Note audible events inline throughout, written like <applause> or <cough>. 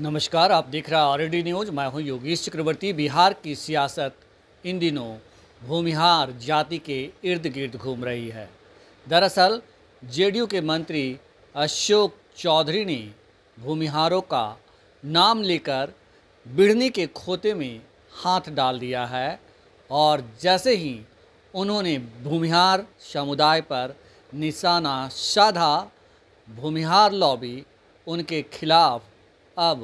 नमस्कार आप देख रहे हैं आर न्यूज मैं हूं योगेश चक्रवर्ती बिहार की सियासत इन दिनों भूमिहार जाति के इर्द गिर्द घूम रही है दरअसल जेडीयू के मंत्री अशोक चौधरी ने भूमिहारों का नाम लेकर बिड़नी के खोते में हाथ डाल दिया है और जैसे ही उन्होंने भूमिहार समुदाय पर निशाना साधा भूमिहार लॉबी उनके खिलाफ़ अब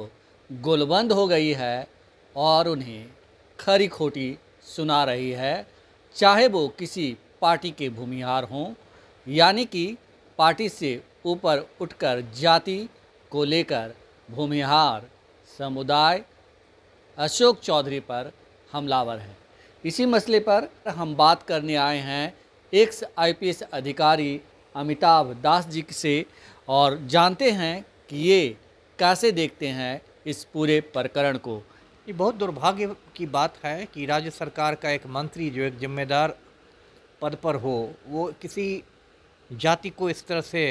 गोलबंद हो गई है और उन्हें खरी खोटी सुना रही है चाहे वो किसी पार्टी के भूमिहार हों यानी कि पार्टी से ऊपर उठकर जाति को लेकर भूमिहार समुदाय अशोक चौधरी पर हमलावर है इसी मसले पर हम बात करने आए हैं एक्स आईपीएस अधिकारी अमिताभ दास जी से और जानते हैं कि ये कैसे देखते हैं इस पूरे प्रकरण को ये बहुत दुर्भाग्य की बात है कि राज्य सरकार का एक मंत्री जो एक जिम्मेदार पद पर हो वो किसी जाति को इस तरह से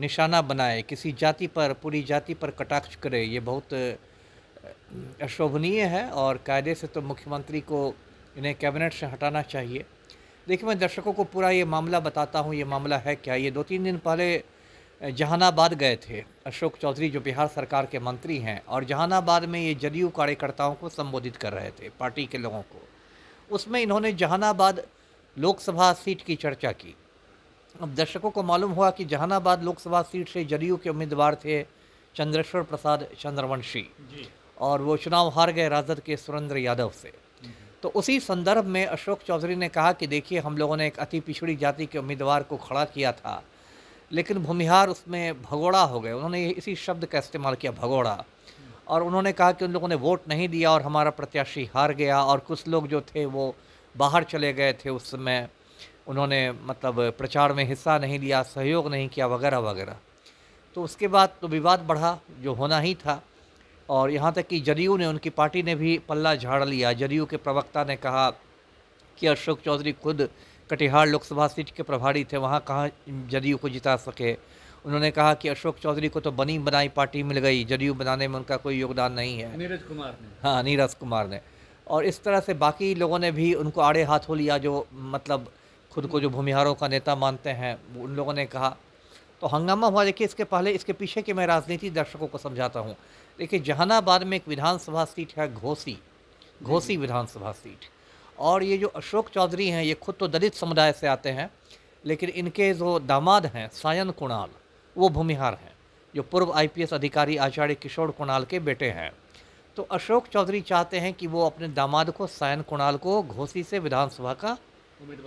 निशाना बनाए किसी जाति पर पूरी जाति पर कटाक्ष करे ये बहुत अशोभनीय है और कायदे से तो मुख्यमंत्री को इन्हें कैबिनेट से हटाना चाहिए देखिए मैं दर्शकों को पूरा ये मामला बताता हूँ ये मामला है क्या ये दो तीन दिन पहले जहानाबाद गए थे अशोक चौधरी जो बिहार सरकार के मंत्री हैं और जहानाबाद में ये जदयू कार्यकर्ताओं को संबोधित कर रहे थे पार्टी के लोगों को उसमें इन्होंने जहानाबाद लोकसभा सीट की चर्चा की अब दर्शकों को मालूम हुआ कि जहानाबाद लोकसभा सीट से जदयू के उम्मीदवार थे चंद्रेश्वर प्रसाद चंद्रवंशी और वो चुनाव हार गए राजद के सुरेंद्र यादव से तो उसी संदर्भ में अशोक चौधरी ने कहा कि देखिए हम लोगों ने एक अति पिछड़ी जाति के उम्मीदवार को खड़ा किया था लेकिन भूमिहार उसमें भगोड़ा हो गए उन्होंने इसी शब्द का इस्तेमाल किया भगोड़ा और उन्होंने कहा कि उन लोगों ने वोट नहीं दिया और हमारा प्रत्याशी हार गया और कुछ लोग जो थे वो बाहर चले गए थे उस समय उन्होंने मतलब प्रचार में हिस्सा नहीं लिया सहयोग नहीं किया वगैरह वगैरह तो उसके बाद तो विवाद बढ़ा जो होना ही था और यहाँ तक कि जदयू ने उनकी पार्टी ने भी पल्ला झाड़ लिया जदयू के प्रवक्ता ने कहा कि अशोक चौधरी खुद कटिहार लोकसभा सीट के प्रभारी थे वहाँ कहाँ जदयू को जिता सके उन्होंने कहा कि अशोक चौधरी को तो बनी बनाई पार्टी मिल गई जदयू बनाने में उनका कोई योगदान नहीं है नीरज कुमार ने हाँ नीरज कुमार ने और इस तरह से बाकी लोगों ने भी उनको आड़े हाथों लिया जो मतलब खुद को जो भूमिहारों का नेता मानते हैं उन लोगों ने कहा तो हंगामा हुआ देखिए इसके पहले इसके पीछे के मैं राजनीति दर्शकों को समझाता हूँ देखिए जहानाबाद में एक विधानसभा सीट है घोसी घोसी विधानसभा सीट और ये जो अशोक चौधरी हैं ये खुद तो दलित समुदाय से आते हैं लेकिन इनके जो दामाद हैं सायन कुणाल वो भूमिहार हैं जो पूर्व आईपीएस अधिकारी आचार्य किशोर कुणाल के बेटे हैं तो अशोक चौधरी चाहते हैं कि वो अपने दामाद को सायन कुणाल को घोसी से विधानसभा का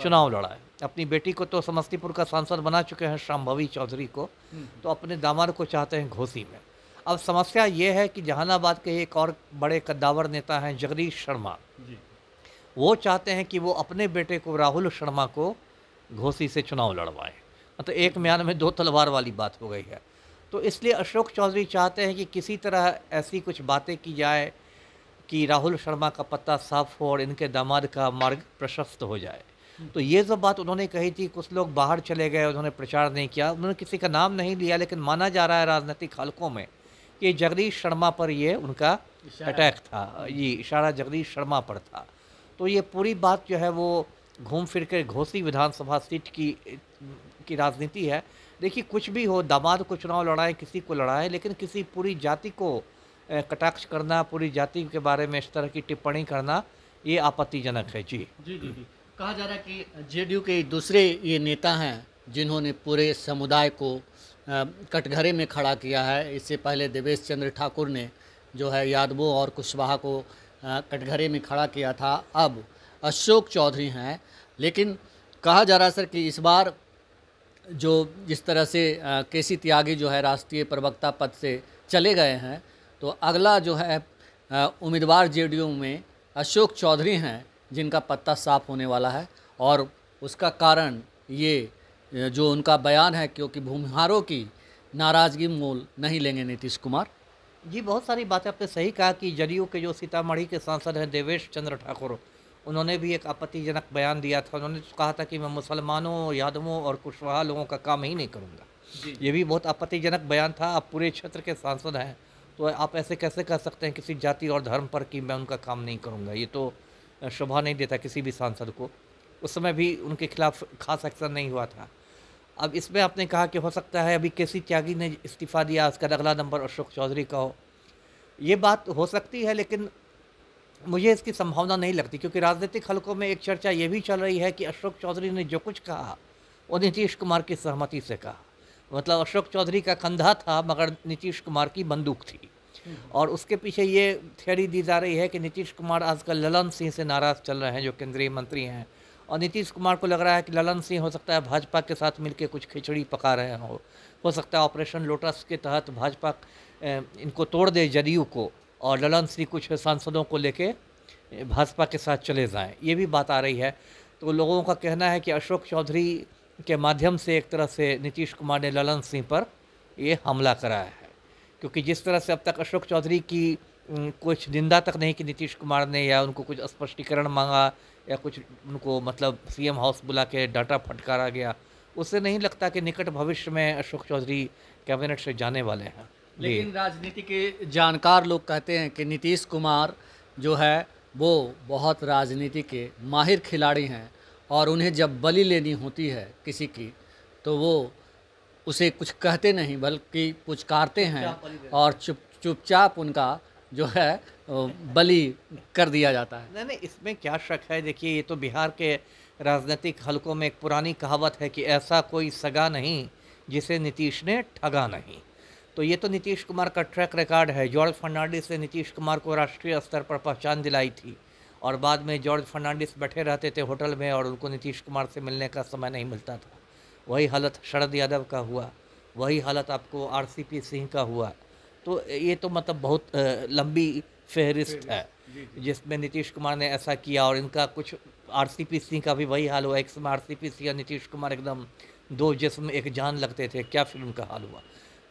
चुनाव लड़ाए अपनी बेटी को तो समस्तीपुर का सांसद बना चुके हैं शाम्भवी चौधरी को हम्म। तो अपने दामाद को चाहते हैं घोसी में अब समस्या ये है कि जहानाबाद के एक और बड़े कद्दावर नेता हैं जगदीश शर्मा वो चाहते हैं कि वो अपने बेटे को राहुल शर्मा को घोसी से चुनाव लड़वाएं मतलब एक म्यान में दो तलवार वाली बात हो गई है तो इसलिए अशोक चौधरी चाहते हैं कि किसी तरह ऐसी कुछ बातें की जाए कि राहुल शर्मा का पत्ता साफ हो और इनके दामाद का मार्ग प्रशस्त हो जाए तो ये जो बात उन्होंने कही थी कुछ लोग बाहर चले गए उन्होंने प्रचार नहीं किया उन्होंने किसी का नाम नहीं लिया लेकिन माना जा रहा है राजनीतिक हलकों में कि जगदीश शर्मा पर ये उनका अटैक था ये इशारा जगदीश शर्मा पर था तो ये पूरी बात जो है वो घूम फिर कर घोसी विधानसभा सीट की की राजनीति है देखिए कुछ भी हो दामाद को चुनाव लड़ाएं किसी को लड़ाएं लेकिन किसी पूरी जाति को कटाक्ष करना पूरी जाति के बारे में इस तरह की टिप्पणी करना ये आपत्तिजनक है जी जी जी जी कहा जा रहा है कि जेडीयू के दूसरे ये नेता हैं जिन्होंने पूरे समुदाय को कटघरे में खड़ा किया है इससे पहले देवेश चंद्र ठाकुर ने जो है यादवों और कुशवाहा को कटघरे में खड़ा किया था अब अशोक चौधरी हैं लेकिन कहा जा रहा है सर कि इस बार जो जिस तरह से के सी त्यागी जो है राष्ट्रीय प्रवक्ता पद से चले गए हैं तो अगला जो है उम्मीदवार जे में अशोक चौधरी हैं जिनका पत्ता साफ होने वाला है और उसका कारण ये जो उनका बयान है क्योंकि भूमिहारों की नाराज़गी मोल नहीं लेंगे नीतीश कुमार जी बहुत सारी बातें आपने सही कहा कि जदयू के जो सीतामढ़ी के सांसद हैं देवेश चंद्र ठाकुर उन्होंने भी एक आपत्तिजनक बयान दिया था उन्होंने कहा था कि मैं मुसलमानों यादवों और कुशवाहा लोगों का काम ही नहीं करूँगा ये भी बहुत आपत्तिजनक बयान था आप पूरे क्षेत्र के सांसद हैं तो आप ऐसे कैसे कह सकते हैं किसी जाति और धर्म पर कि मैं उनका काम नहीं करूँगा ये तो शोभा नहीं देता किसी भी सांसद को उस समय भी उनके खिलाफ खास एक्शन नहीं हुआ था अब इसमें आपने कहा कि हो सकता है अभी के सी त्यागी ने इस्तीफ़ा दिया उसका अगला नंबर अशोक चौधरी का हो ये बात हो सकती है लेकिन मुझे इसकी संभावना नहीं लगती क्योंकि राजनीतिक हलकों में एक चर्चा ये भी चल रही है कि अशोक चौधरी ने जो कुछ कहा वो नीतीश कुमार की सहमति से कहा मतलब अशोक चौधरी का कंधा था मगर नीतीश कुमार की बंदूक थी और उसके पीछे ये थ्योरी दी जा रही है कि नीतीश कुमार आजकल ललन सिंह से नाराज़ चल रहे हैं जो केंद्रीय मंत्री हैं और नीतीश कुमार को लग रहा है कि ललन सिंह हो सकता है भाजपा के साथ मिलकर कुछ खिचड़ी पका रहे हो हो सकता है ऑपरेशन लोटस के तहत भाजपा इनको तोड़ दे जदयू को और ललन सिंह कुछ सांसदों को लेके भाजपा के साथ चले जाएं ये भी बात आ रही है तो लोगों का कहना है कि अशोक चौधरी के माध्यम से एक तरह से नीतीश कुमार ने ललन सिंह पर ये हमला कराया है क्योंकि जिस तरह से अब तक अशोक चौधरी की कुछ निंदा तक नहीं कि नीतीश कुमार ने या उनको कुछ स्पष्टीकरण मांगा या कुछ उनको मतलब सीएम हाउस बुला के डाटा फटकारा गया उससे नहीं लगता कि निकट भविष्य में अशोक चौधरी कैबिनेट से जाने वाले हैं लेकिन राजनीति के जानकार लोग कहते हैं कि नीतीश कुमार जो है वो बहुत राजनीति के माहिर खिलाड़ी हैं और उन्हें जब बलि लेनी होती है किसी की तो वो उसे कुछ कहते नहीं बल्कि पुचकारते हैं और चुप चुपचाप उनका जो है बलि कर दिया जाता है नहीं नहीं इसमें क्या शक है देखिए ये तो बिहार के राजनीतिक हलकों में एक पुरानी कहावत है कि ऐसा कोई सगा नहीं जिसे नीतीश ने ठगा नहीं तो ये तो नीतीश कुमार का ट्रैक रिकॉर्ड है जॉर्ज फर्नांडिस ने नीतीश कुमार को राष्ट्रीय स्तर पर पहचान दिलाई थी और बाद में जॉर्ज फर्नांडिस बैठे रहते थे होटल में और उनको नीतीश कुमार से मिलने का समय नहीं मिलता था वही हालत शरद यादव का हुआ वही हालत आपको आर सिंह का हुआ तो ये तो मतलब बहुत लंबी फहरिस्त है जिसमें नीतीश कुमार ने ऐसा किया और इनका कुछ आर सी पी का भी वही हाल हुआ एक समय R C P Nitish Kumar एकदम दो जिसम एक जान लगते थे क्या फिर उनका हाल हुआ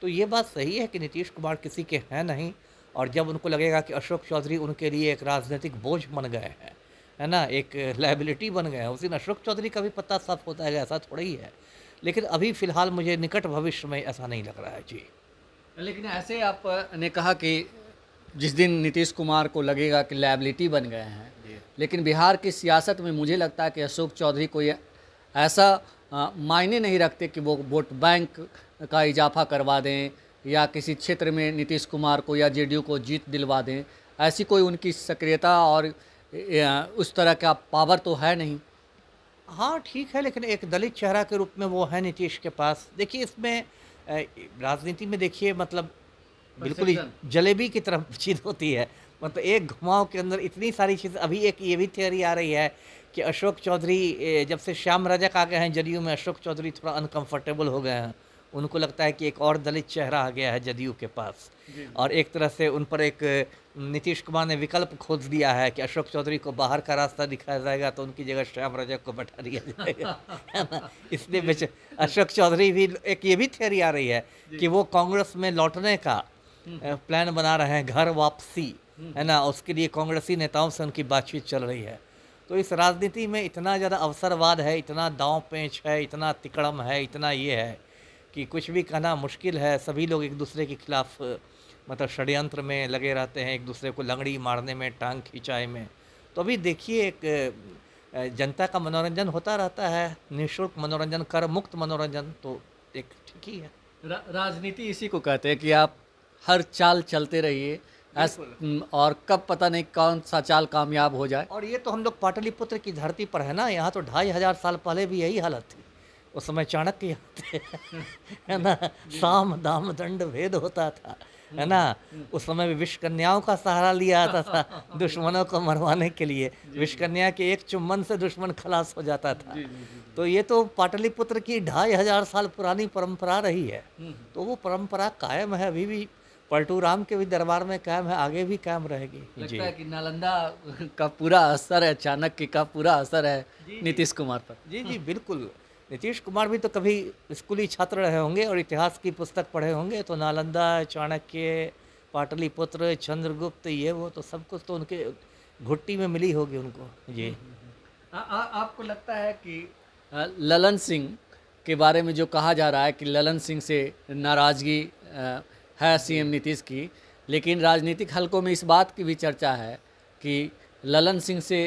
तो ये बात सही है कि नीतीश कुमार किसी के हैं नहीं और जब उनको लगेगा कि अशोक चौधरी उनके लिए एक राजनीतिक बोझ बन गए हैं है ना एक लाइबिलिटी बन गए हैं उस दिन अशोक चौधरी का भी पता साफ होता है ऐसा थोड़ा ही है लेकिन अभी फ़िलहाल मुझे निकट भविष्य में ऐसा नहीं लग रहा है जी लेकिन ऐसे आपने कहा कि जिस दिन नीतीश कुमार को लगेगा कि लाइबिलिटी बन गए हैं लेकिन बिहार की सियासत में मुझे लगता है कि अशोक चौधरी कोई ऐसा मायने नहीं रखते कि वो वोट बैंक का इजाफा करवा दें या किसी क्षेत्र में नीतीश कुमार को या जेडीयू को जीत दिलवा दें ऐसी कोई उनकी सक्रियता और उस तरह का पावर तो है नहीं हाँ ठीक है लेकिन एक दलित चेहरा के रूप में वो है नीतीश के पास देखिए इसमें राजनीति में देखिए मतलब बिल्कुल जलेबी की तरफ <laughs> चीज़ होती है मतलब एक घुमाव के अंदर इतनी सारी चीज़ अभी एक ये भी थियोरी आ रही है कि अशोक चौधरी जब से श्याम रजक आ गए हैं जदयू में अशोक चौधरी थोड़ा अनकंफर्टेबल हो गए हैं उनको लगता है कि एक और दलित चेहरा आ गया है जदयू के पास और एक तरह से उन पर एक नीतीश कुमार ने विकल्प खोज दिया है कि अशोक चौधरी को बाहर का रास्ता दिखाया जाएगा तो उनकी जगह श्याम रजक को बैठा दिया जाएगा <laughs> इसलिए बेच अशोक चौधरी भी एक ये भी थियरी आ रही है कि वो कांग्रेस में लौटने का प्लान हम्म। बना रहे हैं घर वापसी हम्म। है ना उसके लिए कांग्रेसी नेताओं से उनकी बातचीत चल रही है तो इस राजनीति में इतना ज़्यादा अवसरवाद है इतना दाव पेंच है इतना तिकड़म है इतना ये है कि कुछ भी कहना मुश्किल है सभी लोग एक दूसरे के खिलाफ मतलब षड्यंत्र में लगे रहते हैं एक दूसरे को लंगड़ी मारने में टांग खिंचाए में तो अभी देखिए एक जनता का मनोरंजन होता रहता है निःशुल्क मनोरंजन कर मुक्त मनोरंजन तो एक ठीक ही है रा, राजनीति इसी को कहते हैं कि आप हर चाल चलते रहिए और कब पता नहीं कौन सा चाल कामयाब हो जाए और ये तो हम लोग पाटलिपुत्र की धरती पर है ना यहाँ तो ढाई हजार साल पहले भी यही हालत थी उस समय चाणक्य थे है ना साम दाम दंड भेद होता था है ना उस समय भी विश्वकन्याओं का सहारा लिया आता था दुश्मनों को मरवाने के लिए विश्वकन्या के एक चुम्बन से दुश्मन खलास हो जाता था तो ये तो पाटलिपुत्र की ढाई हजार साल पुरानी परंपरा रही है हम्म, हम्म। तो वो परंपरा कायम है अभी भी पलटू राम के भी दरबार में कायम है आगे भी कायम रहेगी लगता है कि नालंदा का पूरा असर है चाणक्य का पूरा असर है नीतीश कुमार पर जी जी बिल्कुल नीतीश कुमार भी तो कभी स्कूली छात्र रहे होंगे और इतिहास की पुस्तक पढ़े होंगे तो नालंदा चाणक्य पाटलिपुत्र चंद्रगुप्त ये वो तो सब कुछ तो उनके घुट्टी में मिली होगी उनको जी आ, आ, आपको लगता है कि ललन सिंह के बारे में जो कहा जा रहा है कि ललन सिंह से नाराज़गी है सीएम नीतीश की लेकिन राजनीतिक हलकों में इस बात की भी चर्चा है कि ललन सिंह से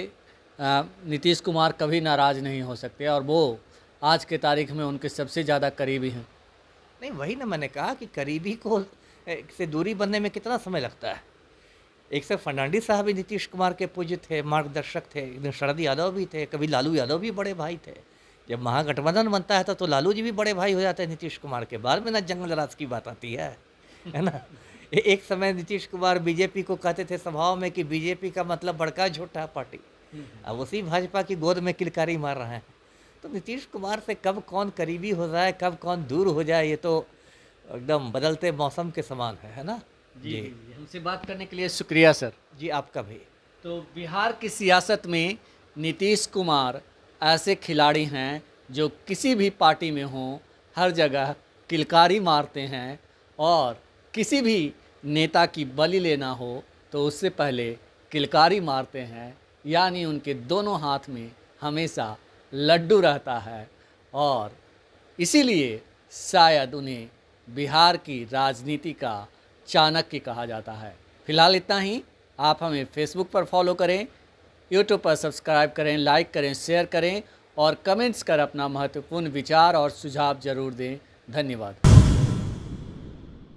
नीतीश कुमार कभी नाराज़ नहीं हो सकते और वो आज के तारीख में उनके सबसे ज़्यादा करीबी हैं नहीं वही ना मैंने कहा कि करीबी को से दूरी बनने में कितना समय लगता है एक से फर्नांडिस साहब भी नीतीश कुमार के पूज्य थे मार्गदर्शक थे एक दिन शरद यादव भी थे कभी लालू यादव भी बड़े भाई थे जब महागठबंधन बनता है तो, तो लालू जी भी बड़े भाई हो जाते हैं नीतीश कुमार के बाद में ना जंगल राज की बात आती है है ना <laughs> एक समय नीतीश कुमार बीजेपी को कहते थे सभाओं में कि बीजेपी का मतलब बड़का झूठा पार्टी हम्म। अब उसी भाजपा की गोद में किलकारी मार रहे हैं तो नीतीश कुमार से कब कौन करीबी हो जाए कब कौन दूर हो जाए ये तो एकदम बदलते मौसम के समान है है ना जी, जी हमसे बात करने के लिए शुक्रिया सर जी आपका भी तो बिहार की सियासत में नीतीश कुमार ऐसे खिलाड़ी हैं जो किसी भी पार्टी में हों हर जगह किलकारी मारते हैं और किसी भी नेता की बलि लेना हो तो उससे पहले किलकारी मारते हैं यानी उनके दोनों हाथ में हमेशा लड्डू रहता है और इसीलिए शायद उन्हें बिहार की राजनीति का चाणक्य कहा जाता है फिलहाल इतना ही आप हमें फेसबुक पर फॉलो करें यूट्यूब पर सब्सक्राइब करें लाइक करें शेयर करें और कमेंट्स कर अपना महत्वपूर्ण विचार और सुझाव जरूर दें धन्यवाद